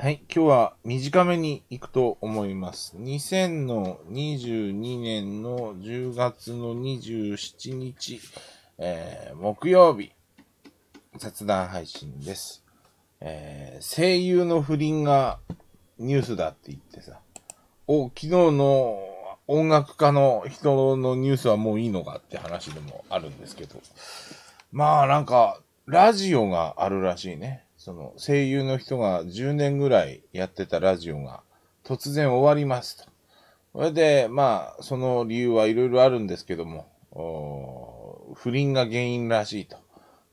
はい、今日は短めに行くと思います。2022年の10月の27日、えー、木曜日、雑談配信です。えー、声優の不倫がニュースだって言ってさ、お、昨日の音楽家の人のニュースはもういいのかって話でもあるんですけど、まあなんか、ラジオがあるらしいね。その声優の人が10年ぐらいやってたラジオが突然終わりますと。それで、まあ、その理由はいろいろあるんですけども、不倫が原因らしいと。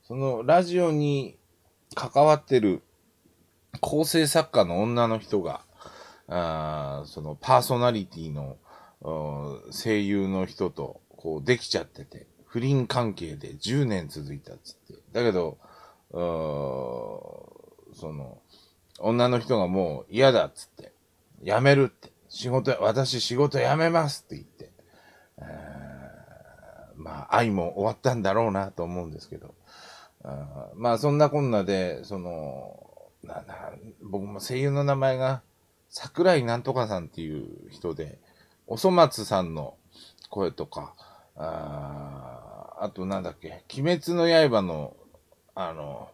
そのラジオに関わってる構成作家の女の人が、あそのパーソナリティの声優の人とこうできちゃってて、不倫関係で10年続いたっつって。だけど、その、女の人がもう嫌だっつって、辞めるって、仕事、私仕事辞めますって言って、えー、まあ愛も終わったんだろうなと思うんですけど、あまあそんなこんなで、その、なな僕も声優の名前が桜井なんとかさんっていう人で、おそ松さんの声とか、ああとなんだっけ、鬼滅の刃のあの、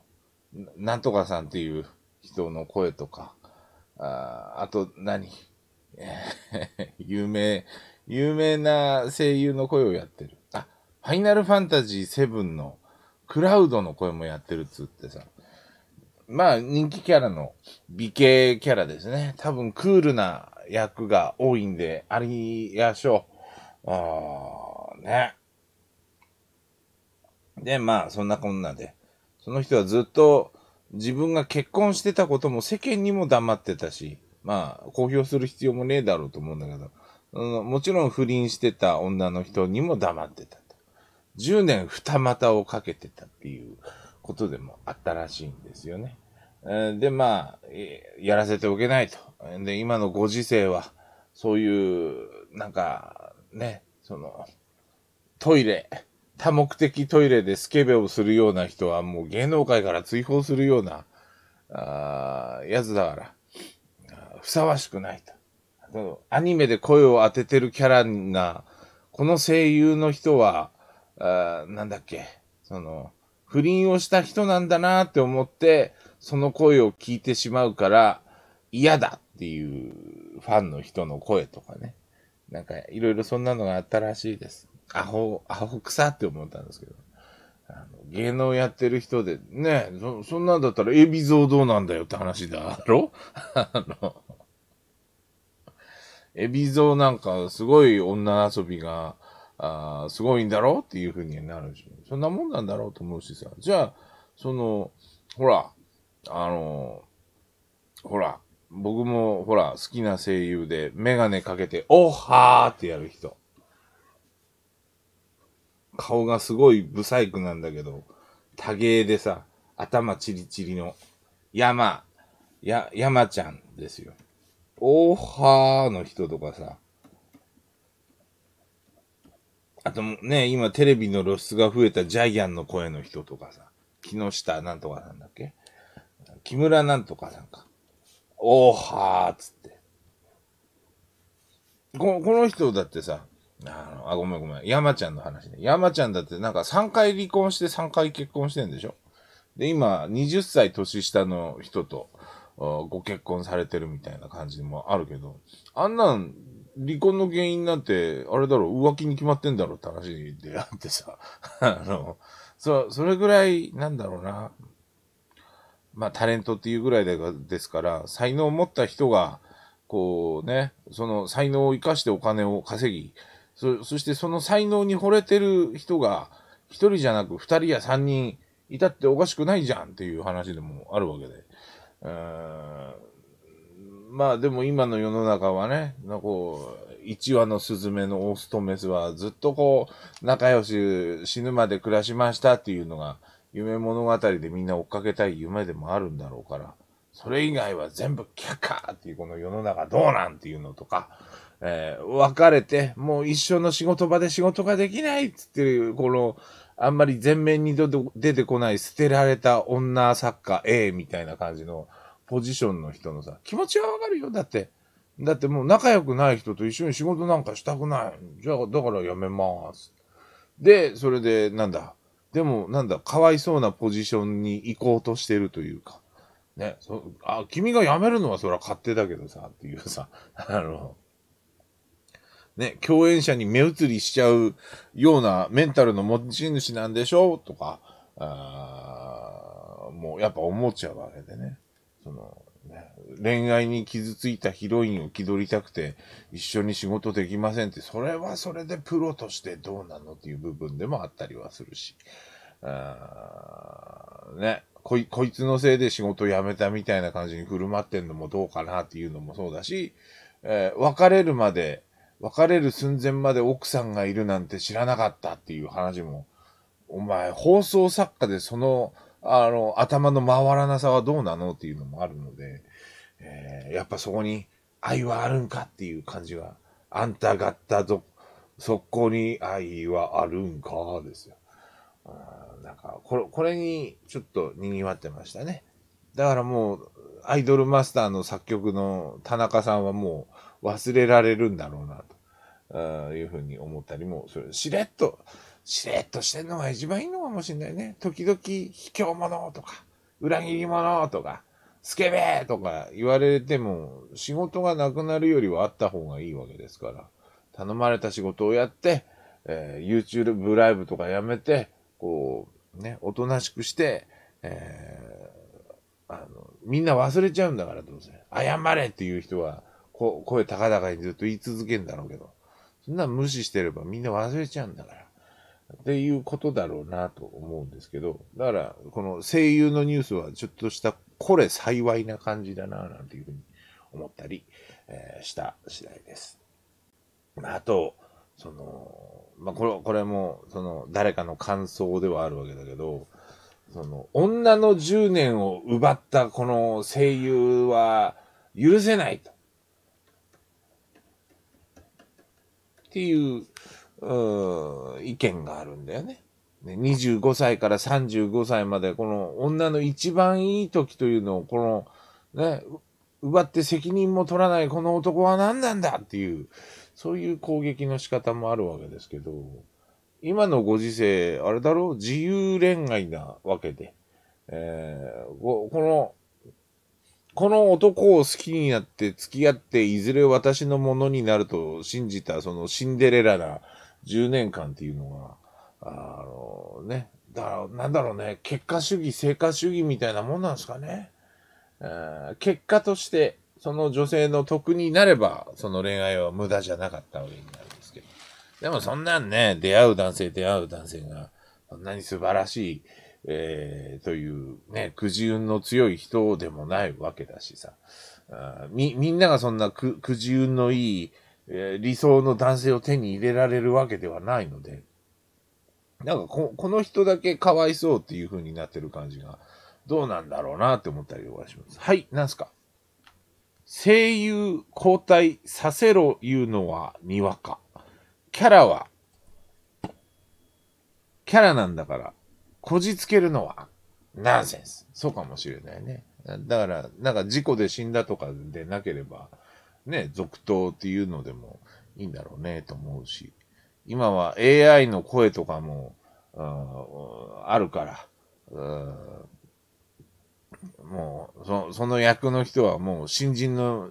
なんとかさんっていう人の声とか、ああと何、有名、有名な声優の声をやってる。あ、ファイナルファンタジー7のクラウドの声もやってるっつってさ。まあ人気キャラの美形キャラですね。多分クールな役が多いんでありやしょう。あね。で、まあそんなこんなで。その人はずっと自分が結婚してたことも世間にも黙ってたし、まあ、公表する必要もねえだろうと思うんだけど、うん、もちろん不倫してた女の人にも黙ってたと。10年二股をかけてたっていうことでもあったらしいんですよね。で、まあ、やらせておけないと。で、今のご時世は、そういう、なんか、ね、その、トイレ、多目的トイレでスケベをするような人はもう芸能界から追放するような、ああ、やつだから、ふさわしくないと。アニメで声を当ててるキャラが、この声優の人は、あなんだっけ、その、不倫をした人なんだなって思って、その声を聞いてしまうから、嫌だっていうファンの人の声とかね。なんかいろいろそんなのがあったらしいです。アホ、アホさって思ったんですけど。あの芸能やってる人で、ねそ、そんなんだったら、エビ像どうなんだよって話だろ あの、エビ像なんかすごい女遊びが、あすごいんだろうっていうふうになるし、そんなもんなんだろうと思うしさ。じゃあ、その、ほら、あの、ほら、僕もほら、好きな声優で、メガネかけて、おっはーってやる人。顔がすごいブサイクなんだけど、多芸でさ、頭チリチリの、山、や、山ちゃんですよ。おーはーの人とかさ、あとね、今テレビの露出が増えたジャイアンの声の人とかさ、木下なんとかなんだっけ木村なんとかなんか、おーはーっつって。この人だってさ、あの、あ、ごめんごめん。山ちゃんの話ね。山ちゃんだってなんか3回離婚して3回結婚してんでしょで、今、20歳年下の人と、ご結婚されてるみたいな感じもあるけど、あんなん、離婚の原因なんて、あれだろう、浮気に決まってんだろうって話であってさ、あの、そ、それぐらい、なんだろうな、まあ、タレントっていうぐらいでですから、才能を持った人が、こうね、その才能を生かしてお金を稼ぎ、そ、そしてその才能に惚れてる人が、一人じゃなく二人や三人いたっておかしくないじゃんっていう話でもあるわけで。まあでも今の世の中はね、こう、一羽のスズメのオスとメスはずっとこう、仲良し死ぬまで暮らしましたっていうのが、夢物語でみんな追っかけたい夢でもあるんだろうから、それ以外は全部カーっていうこの世の中どうなんっていうのとか、えー、別れて、もう一生の仕事場で仕事ができないっつってう、この、あんまり前面に出てこない捨てられた女作家 A みたいな感じのポジションの人のさ、気持ちはわかるよ。だって、だってもう仲良くない人と一緒に仕事なんかしたくない。じゃあ、だからやめます。で、それで、なんだ。でも、なんだ、かわいそうなポジションに行こうとしてるというか。ね、そあ君が辞めるのはそれは勝手だけどさ、っていうさ、あの、ね、共演者に目移りしちゃうようなメンタルの持ち主なんでしょとか、あもうやっぱ思っちゃうわけでね。その、ね、恋愛に傷ついたヒロインを気取りたくて一緒に仕事できませんって、それはそれでプロとしてどうなのっていう部分でもあったりはするし。あね、こい、こいつのせいで仕事辞めたみたいな感じに振る舞ってんのもどうかなっていうのもそうだし、えー、別れるまで別れる寸前まで奥さんがいるなんて知らなかったっていう話も、お前、放送作家でその、あの、頭の回らなさはどうなのっていうのもあるので、えー、やっぱそこに愛はあるんかっていう感じは、あんたがったぞ、そこに愛はあるんかですよ。うんなんか、これ、これにちょっと賑わってましたね。だからもう、アイドルマスターの作曲の田中さんはもう忘れられるんだろうなと。あいうふうに思ったりもする。しれっと、しれっとしてるのが一番いいのかもしれないね。時々、卑怯者とか、裏切り者とか、スケベとか言われても、仕事がなくなるよりはあった方がいいわけですから、頼まれた仕事をやって、えー、YouTube ライブとかやめて、こう、ね、おとなしくして、えー、あの、みんな忘れちゃうんだからどうせ。謝れっていう人は、こ声高々にずっと言い続けるんだろうけど、そんな無視してればみんな忘れちゃうんだから。っていうことだろうなと思うんですけど、だから、この声優のニュースはちょっとしたこれ幸いな感じだな、なんていうふうに思ったり、えした次第です。あと、その、まあ、これ、これも、その、誰かの感想ではあるわけだけど、その、女の10年を奪ったこの声優は許せないと。っていう、うん、意見があるんだよね。ね、25歳から35歳まで、この女の一番いい時というのを、この、ね、奪って責任も取らないこの男は何なんだっていう、そういう攻撃の仕方もあるわけですけど、今のご時世、あれだろう自由恋愛なわけで、えー、このこの男を好きになって付き合っていずれ私のものになると信じたそのシンデレラな10年間っていうのが、あのね、だからなんだろうね、結果主義、成果主義みたいなもんなんですかね。結果として、その女性の得になれば、その恋愛は無駄じゃなかったわけになるんですけど。でもそんなんね、出会う男性、出会う男性が、そんなに素晴らしいえー、というね、くじ運の強い人でもないわけだしさ、あみ、みんながそんなく、くじ運のいい、えー、理想の男性を手に入れられるわけではないので、なんかこ、この人だけかわいそうっていう風になってる感じが、どうなんだろうなって思ったりとかします。はい、なんすか声優交代させろ言うのはにわか。キャラは、キャラなんだからこじつけるのは、ナンセンス。そうかもしれないね。だから、なんか事故で死んだとかでなければ、ね、続投っていうのでもいいんだろうね、と思うし。今は AI の声とかも、あるから、もうそ、その役の人はもう新人の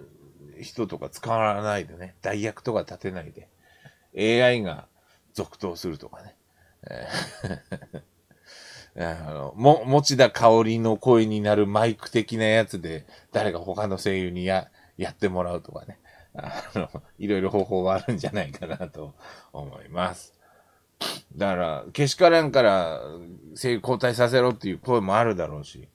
人とか使わないでね、代役とか立てないで、AI が続投するとかね。あの、も、持田香織の声になるマイク的なやつで、誰か他の声優にや、やってもらうとかね。あの、いろいろ方法はあるんじゃないかなと思います。だから、けしからんから声優交代させろっていう声もあるだろうし、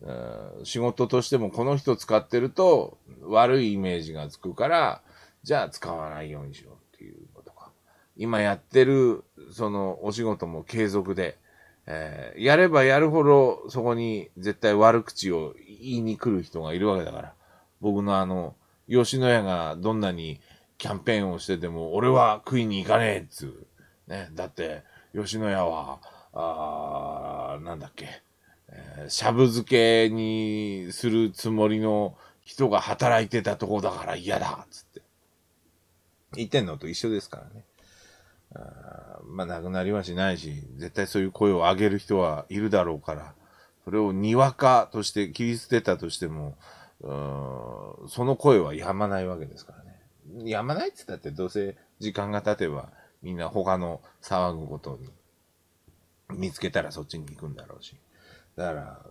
うん、仕事としてもこの人使ってると悪いイメージがつくから、じゃあ使わないようにしようっていうことか。今やってる、そのお仕事も継続で、えー、やればやるほどそこに絶対悪口を言いに来る人がいるわけだから、僕のあの、吉野家がどんなにキャンペーンをしてても、俺は食いに行かねえっつう。ね、だって、吉野家は、あー、なんだっけ、えー、しゃぶ漬けにするつもりの人が働いてたとこだから嫌だっつって。言ってんのと一緒ですからね。あまあ、亡くなりはしないし、絶対そういう声を上げる人はいるだろうから、それをにわかとして切り捨てたとしても、その声はやまないわけですからね。やまないって言ったって、どうせ時間が経てば、みんな他の騒ぐことに、見つけたらそっちに行くんだろうし。だから、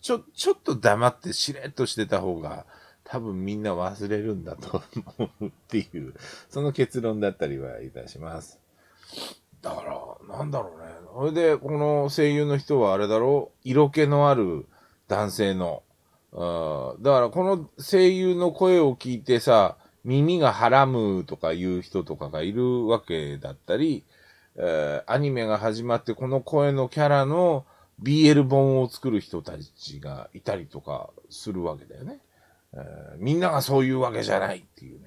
ちょ、ちょっと黙ってしれっとしてた方が、多分みんな忘れるんだと思うっていう、その結論だったりはいたします。だから、なんだろうね。それで、この声優の人はあれだろう色気のある男性の。だから、この声優の声を聞いてさ、耳がはらむとかいう人とかがいるわけだったり、えー、アニメが始まってこの声のキャラの BL 本を作る人たちがいたりとかするわけだよね。えー、みんながそういうわけじゃないっていうね。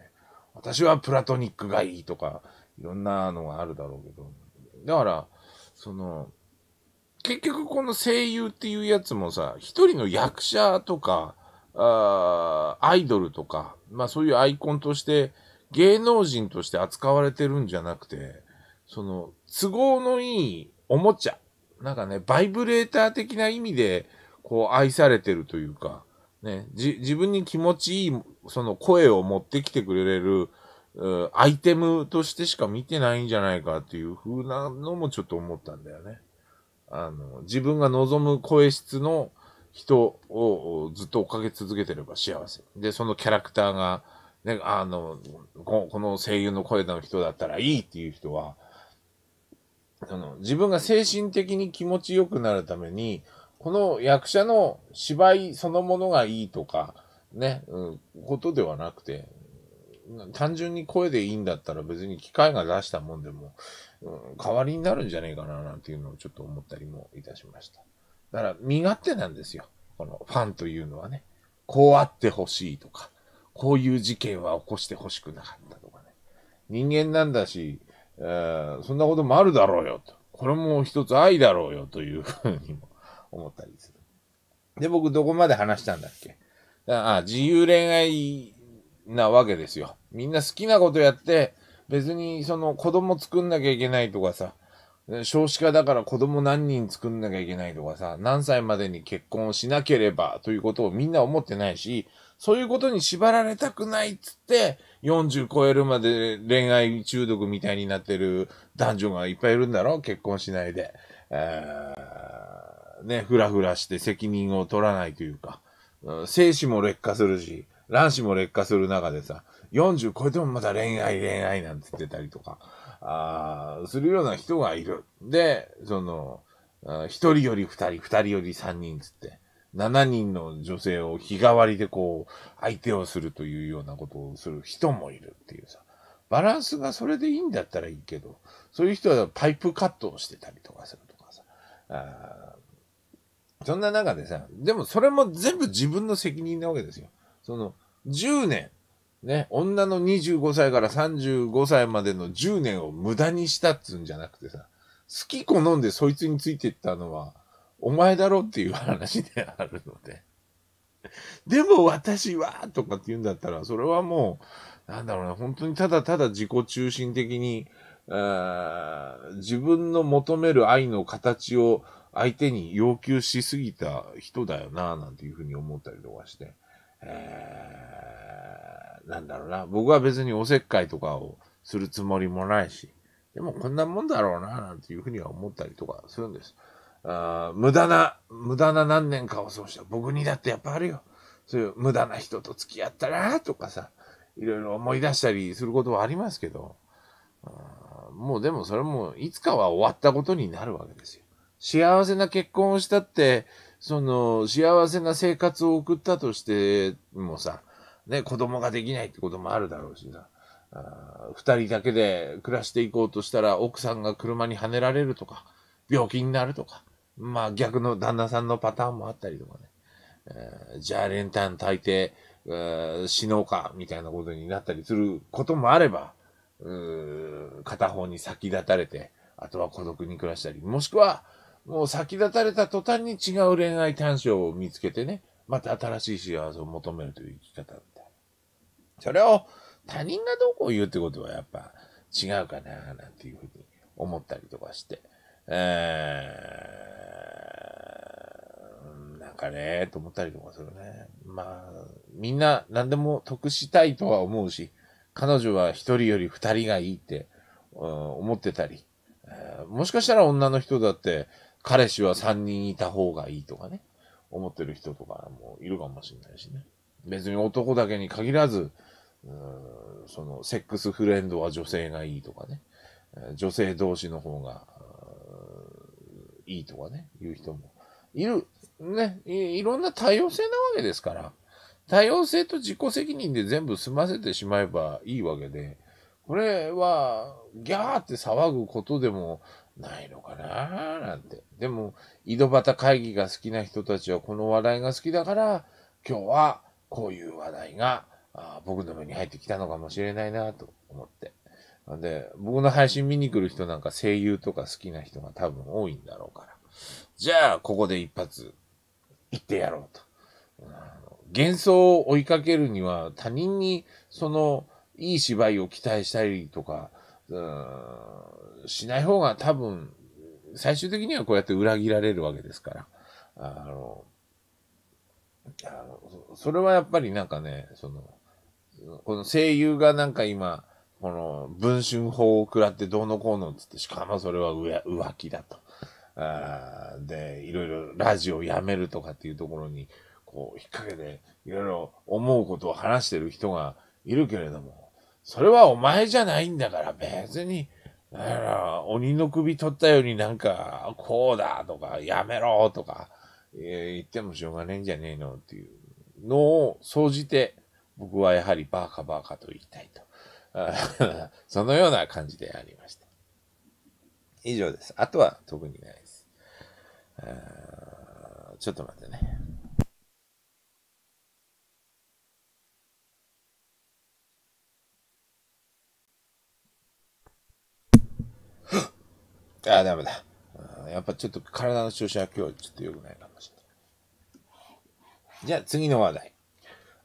私はプラトニックがいいとか、いろんなのがあるだろうけど。だから、その、結局この声優っていうやつもさ、一人の役者とか、あアイドルとか、まあそういうアイコンとして、芸能人として扱われてるんじゃなくて、その、都合のいいおもちゃ、なんかね、バイブレーター的な意味で、こう愛されてるというか、ね、じ、自分に気持ちいい、その声を持ってきてくれる、アイテムとしてしか見てないんじゃないかっていう風なのもちょっと思ったんだよね。あの、自分が望む声質の人をずっと追っかけ続けてれば幸せ。で、そのキャラクターが、ね、あの、この声優の声の人だったらいいっていう人は、あの、自分が精神的に気持ちよくなるために、この役者の芝居そのものがいいとか、ね、うん、ことではなくて、単純に声でいいんだったら別に機械が出したもんでも、うん、代わりになるんじゃねえかななんていうのをちょっと思ったりもいたしました。だから身勝手なんですよ。このファンというのはね。こうあってほしいとか、こういう事件は起こしてほしくなかったとかね。人間なんだし、えー、そんなこともあるだろうよと。これも一つ愛だろうよというふうにも思ったりする。で、僕どこまで話したんだっけああ、自由恋愛なわけですよ。みんな好きなことやって、別にその子供作んなきゃいけないとかさ、少子化だから子供何人作んなきゃいけないとかさ、何歳までに結婚をしなければということをみんな思ってないし、そういうことに縛られたくないっつって、40超えるまで恋愛中毒みたいになってる男女がいっぱいいるんだろ結婚しないで。えーね、ふらふらして責任を取らないというか、精子も劣化するし、卵子も劣化する中でさ、40超えてもまだ恋愛恋愛なんて言ってたりとか、あするような人がいる。で、その、一人より二人、二人より三人つって、7人の女性を日替わりでこう、相手をするというようなことをする人もいるっていうさ、バランスがそれでいいんだったらいいけど、そういう人はパイプカットをしてたりとかするとかさ、あそんな中でさ、でもそれも全部自分の責任なわけですよ。その、10年、ね、女の25歳から35歳までの10年を無駄にしたっつうんじゃなくてさ、好き好んでそいつについてったのは、お前だろっていう話であるので。でも私はとかって言うんだったら、それはもう、なんだろうな、本当にただただ自己中心的に、自分の求める愛の形を相手に要求しすぎた人だよな、なんていうふうに思ったりとかして、えー、なんだろうな。僕は別におせっかいとかをするつもりもないし、でもこんなもんだろうな、なんていうふうには思ったりとかするんです。あ無駄な、無駄な何年かを過ごした。僕にだってやっぱあるよ。そういう無駄な人と付き合ったら、とかさ、いろいろ思い出したりすることはありますけど、もうでもそれもいつかは終わったことになるわけですよ。幸せな結婚をしたって、その、幸せな生活を送ったとしてもさ、ね、子供ができないってこともあるだろうしさ、二人だけで暮らしていこうとしたら、奥さんが車にはねられるとか、病気になるとか、まあ逆の旦那さんのパターンもあったりとかね、えー、じゃあレンタン炊いて、死のうか、みたいなことになったりすることもあれば、片方に先立たれて、あとは孤独に暮らしたり、もしくは、もう先立たれた途端に違う恋愛短所を見つけてね、また新しい幸せを求めるという生き方みたいな。それを他人がどうこう言うってことはやっぱ違うかな、なんていうふうに思ったりとかして。えー、なんかね、と思ったりとかするね。まあ、みんな何でも得したいとは思うし、彼女は一人より二人がいいって、うん、思ってたり、えー、もしかしたら女の人だって、彼氏は3人いた方がいいとかね、思ってる人とかもいるかもしれないしね。別に男だけに限らず、その、セックスフレンドは女性がいいとかね、女性同士の方が、いいとかね、いう人もいる、ねい、いろんな多様性なわけですから、多様性と自己責任で全部済ませてしまえばいいわけで、これは、ギャーって騒ぐことでも、ないのかななんて。でも、井戸端会議が好きな人たちはこの話題が好きだから、今日はこういう話題が僕の目に入ってきたのかもしれないなと思って。なんで、僕の配信見に来る人なんか声優とか好きな人が多分多いんだろうから。じゃあ、ここで一発、行ってやろうと。幻想を追いかけるには他人にそのいい芝居を期待したりとか、うんしない方が多分、最終的にはこうやって裏切られるわけですから。あの、あのそれはやっぱりなんかね、その、この声優がなんか今、この文春法を食らってどうのこうのっつって、しかもそれは浮気だと。あで、いろいろラジオをやめるとかっていうところに、こう、引っ掛けて、いろいろ思うことを話してる人がいるけれども、それはお前じゃないんだから別に、だから、鬼の首取ったようになんか、こうだとか、やめろとか、えー、言ってもしょうがねえんじゃねえのっていうのを総じて、僕はやはりバーカバーカと言いたいと。そのような感じでありました。以上です。あとは特にないです。ちょっと待ってね。ああ、ダメだ。やっぱちょっと体の調子は今日ちょっと良くないかもしれない。じゃあ次の話題。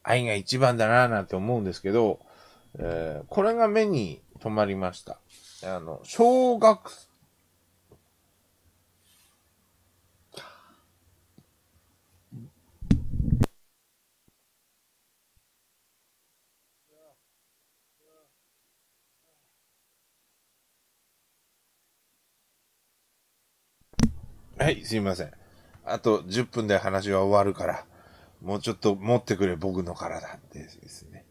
愛が一番だなぁなんて思うんですけど、えー、これが目に留まりました。あの、小学はい、すいません。あと10分で話は終わるから、もうちょっと持ってくれ、僕の体ってですね。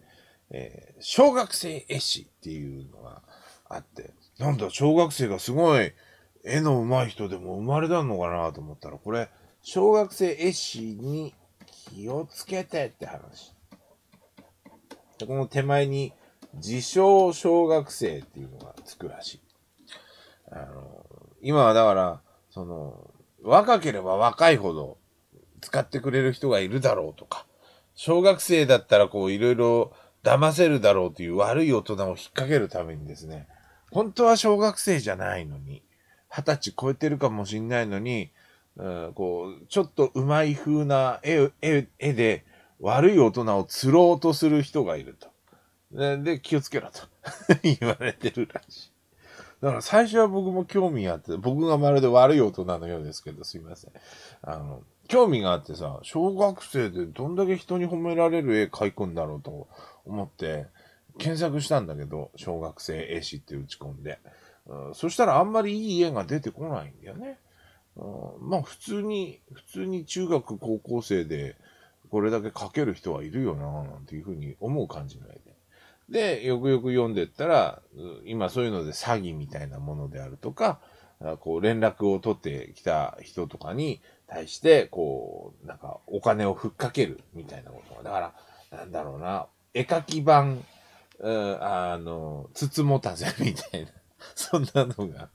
えー、小学生絵師っていうのがあって、なんだ、小学生がすごい絵の上手い人でも生まれたのかなと思ったら、これ、小学生絵師に気をつけてって話。で、この手前に、自称小学生っていうのがつくらしい。あの、今はだから、その、若ければ若いほど使ってくれる人がいるだろうとか、小学生だったらこういろいろ騙せるだろうという悪い大人を引っ掛けるためにですね、本当は小学生じゃないのに、二十歳超えてるかもしんないのに、うん、こう、ちょっとうまい風な絵、絵、絵で悪い大人を釣ろうとする人がいると。で、で気をつけろと 言われてるらしい。だから最初は僕も興味あって、僕がまるで悪い大人のようですけど、すいません。あの、興味があってさ、小学生でどんだけ人に褒められる絵描くんだろうと思って、検索したんだけど、小学生絵師って打ち込んで。うん、そしたらあんまりいい絵が出てこないんだよね。うん、まあ普通に、普通に中学、高校生でこれだけ描ける人はいるよななんていうふうに思う感じの絵で。で、よくよく読んでったら、今そういうので詐欺みたいなものであるとか、こう連絡を取ってきた人とかに対して、こう、なんかお金をふっかけるみたいなことが。だから、なんだろうな、絵描き版、あの、つつもたぜみたいな、そんなのが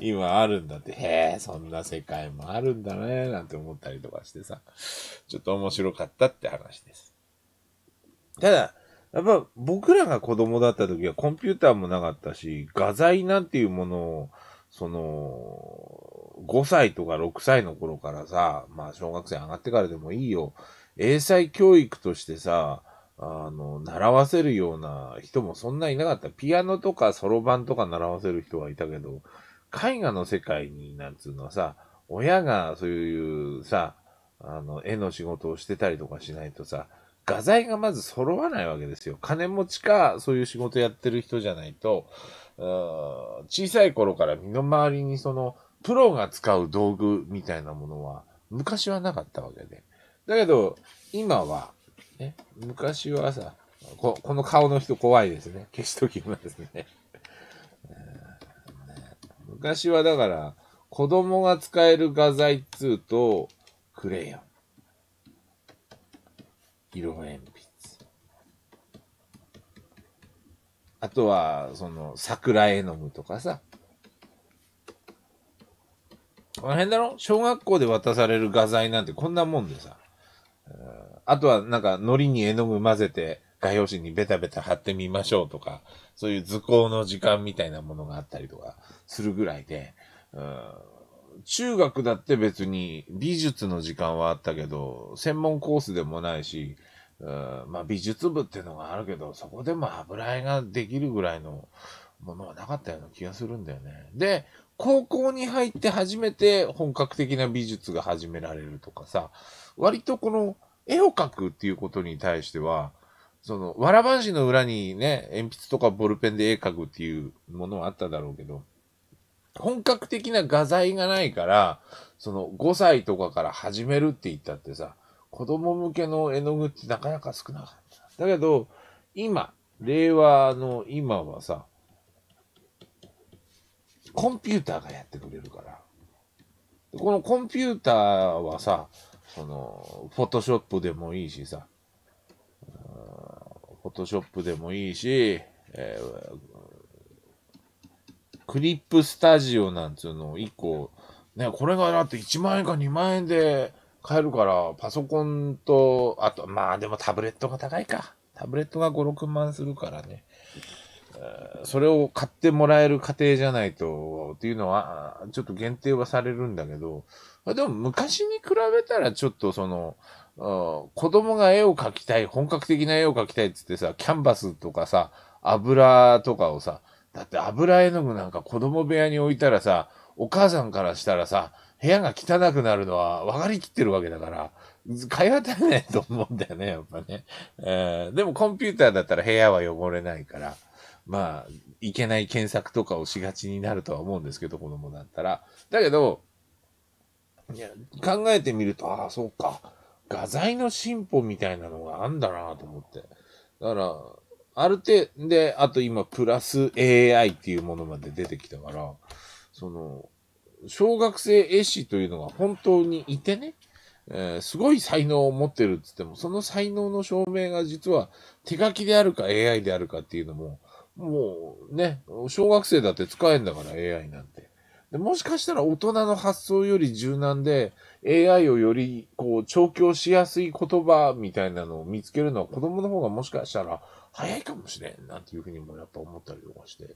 今あるんだって、へえ、そんな世界もあるんだね、なんて思ったりとかしてさ、ちょっと面白かったって話です。ただ、やっぱ僕らが子供だった時はコンピューターもなかったし、画材なんていうものを、その、5歳とか6歳の頃からさ、まあ小学生上がってからでもいいよ、英才教育としてさ、あの、習わせるような人もそんないなかった。ピアノとかそろばんとか習わせる人はいたけど、絵画の世界になんつうのはさ、親がそういうさ、あの、絵の仕事をしてたりとかしないとさ、画材がまず揃わないわけですよ。金持ちか、そういう仕事やってる人じゃないと、小さい頃から身の回りにその、プロが使う道具みたいなものは、昔はなかったわけで。だけど、今は、ね、昔はさ、ここの顔の人怖いですね。消しときます ね。昔はだから、子供が使える画材っつうと、クレヨン。色鉛筆。あとは、その、桜絵の具とかさ。この辺だろ小学校で渡される画材なんてこんなもんでさ。あとは、なんか、糊に絵の具混ぜて、画用紙にベタベタ貼ってみましょうとか、そういう図工の時間みたいなものがあったりとかするぐらいで、うん、中学だって別に美術の時間はあったけど、専門コースでもないし、うん、まあ美術部っていうのがあるけど、そこでも油絵ができるぐらいのものはなかったような気がするんだよね。で、高校に入って初めて本格的な美術が始められるとかさ、割とこの絵を描くっていうことに対しては、その、わらばんしの裏にね、鉛筆とかボールペンで絵描くっていうものはあっただろうけど、本格的な画材がないから、その5歳とかから始めるって言ったってさ、子供向けの絵の具ってなかなか少なかった。だけど、今、令和の今はさ、コンピューターがやってくれるから。このコンピューターはさ、その、フォトショップでもいいしさ、フォトショップでもいいし、えー、クリップスタジオなんつうのを1個、ね、これがだって1万円か2万円で買えるから、パソコンと、あと、まあでもタブレットが高いか。タブレットが5、6万するからね。それを買ってもらえる過程じゃないと、っていうのは、ちょっと限定はされるんだけど、でも昔に比べたらちょっとその、子供が絵を描きたい、本格的な絵を描きたいっつってさ、キャンバスとかさ、油とかをさ、だって油絵の具なんか子供部屋に置いたらさ、お母さんからしたらさ、部屋が汚くなるのは分かりきってるわけだから、買い与えないと思うんだよね、やっぱね。えー、でもコンピューターだったら部屋は汚れないから、まあ、いけない検索とかをしがちになるとは思うんですけど、子供だったら。だけど、いや考えてみると、ああ、そうか。画材の進歩みたいなのがあんだなと思って。だから、ある程度、で、あと今、プラス AI っていうものまで出てきたから、その、小学生絵師というのが本当にいてね、えー、すごい才能を持ってるって言っても、その才能の証明が実は手書きであるか AI であるかっていうのも、もうね、小学生だって使えんだから AI なんて。でもしかしたら大人の発想より柔軟で、AI をより、こう、調教しやすい言葉みたいなのを見つけるのは子供の方がもしかしたら早いかもしれん、なんていうふうにもやっぱ思ったりとかして、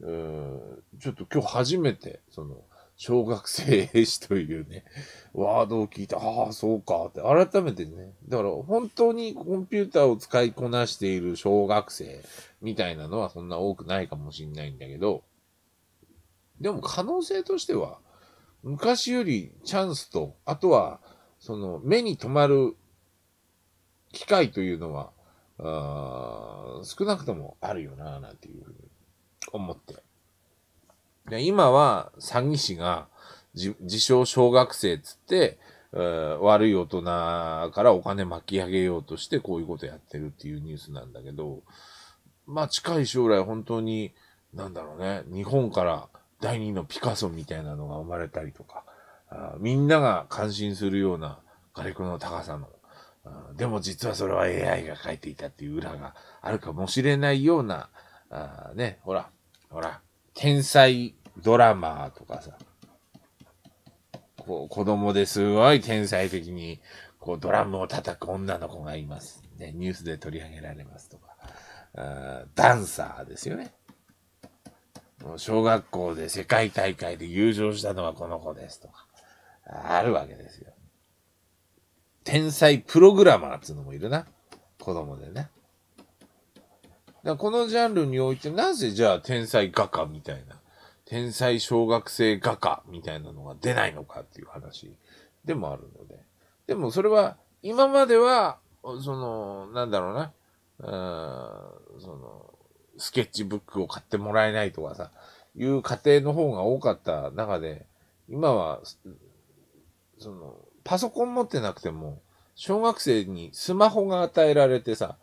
うん、ちょっと今日初めて、その、小学生英というね、ワードを聞いて、ああ、そうか、って改めてね、だから本当にコンピューターを使いこなしている小学生みたいなのはそんな多くないかもしんないんだけど、でも可能性としては、昔よりチャンスと、あとは、その、目に留まる機会というのは、あ少なくともあるよな、なんていうふうに思って。で今は詐欺師が自称小学生つって、え悪い大人からお金巻き上げようとしてこういうことやってるっていうニュースなんだけど、まあ近い将来本当に、なんだろうね、日本から第2のピカソみたいなのが生まれたりとか、あみんなが感心するような画力の高さの、でも実はそれは AI が書いていたっていう裏があるかもしれないような、あね、ほら、ほら、天才ドラマーとかさ、こう子供ですごい天才的にこうドラムを叩く女の子がいます。ね、ニュースで取り上げられますとか、あダンサーですよね。小学校で世界大会で優勝したのはこの子ですとか、あるわけですよ。天才プログラマーっていうのもいるな。子供でね。だこのジャンルにおいて、なぜじゃあ天才画家みたいな、天才小学生画家みたいなのが出ないのかっていう話でもあるので。でもそれは、今までは、その、なんだろうな、うん、その、スケッチブックを買ってもらえないとかさ、いう家庭の方が多かった中で、今は、その、パソコン持ってなくても、小学生にスマホが与えられてさ、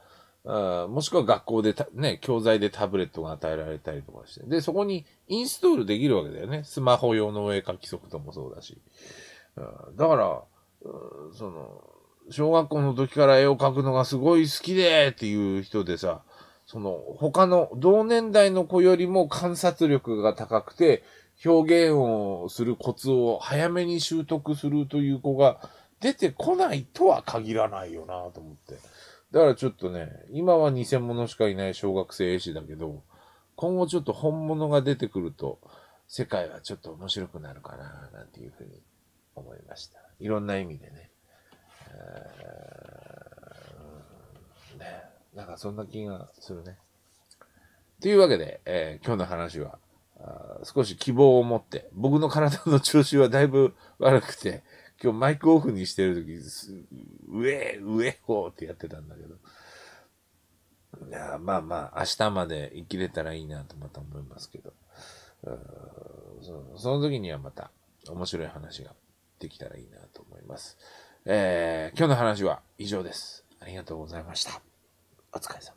あもしくは学校でね、教材でタブレットが与えられたりとかして。で、そこにインストールできるわけだよね。スマホ用の絵描きフトもそうだし。だから、その、小学校の時から絵を描くのがすごい好きでっていう人でさ、その、他の同年代の子よりも観察力が高くて、表現をするコツを早めに習得するという子が出てこないとは限らないよなと思って。だからちょっとね、今は偽物しかいない小学生絵師だけど、今後ちょっと本物が出てくると、世界はちょっと面白くなるかななんていうふうに思いました。いろんな意味でね。なんかそんな気がするね。というわけで、えー、今日の話はあ、少し希望を持って、僕の体の調子はだいぶ悪くて、今日マイクオフにしてる時、上、上、ほってやってたんだけど。いやまあまあ、明日まで生きれたらいいなとまた思いますけど。そその時にはまた面白い話ができたらいいなと思います。えー、今日の話は以上です。ありがとうございました。お疲れ様